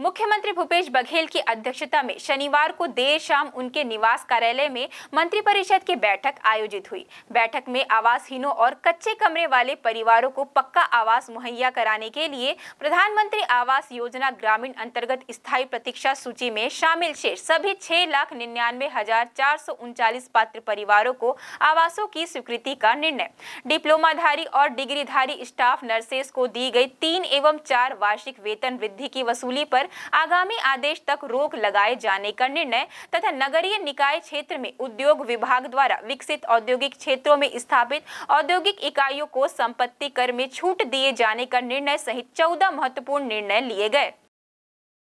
मुख्यमंत्री भूपेश बघेल की अध्यक्षता में शनिवार को देर शाम उनके निवास कार्यालय में मंत्रिपरिषद की बैठक आयोजित हुई बैठक में आवासहीनों और कच्चे कमरे वाले परिवारों को पक्का आवास मुहैया कराने के लिए प्रधानमंत्री आवास योजना ग्रामीण अंतर्गत स्थायी प्रतीक्षा सूची में शामिल शेष सभी छह लाख निन्यानवे हजार चार सौ उनचालीस पात्र परिवारों को आवासों की स्वीकृति का निर्णय डिप्लोमाधारी और डिग्रीधारी स्टाफ नर्सेस को दी गई तीन एवं चार वार्षिक वेतन वृद्धि की वसूली पर पर आगामी आदेश तक रोक लगाए जाने का निर्णय तथा नगरीय निकाय क्षेत्र में उद्योग विभाग द्वारा विकसित औद्योगिक क्षेत्रों में स्थापित औद्योगिक इकाइयों को संपत्ति कर में छूट दिए जाने का निर्णय सहित चौदह महत्वपूर्ण निर्णय लिए गए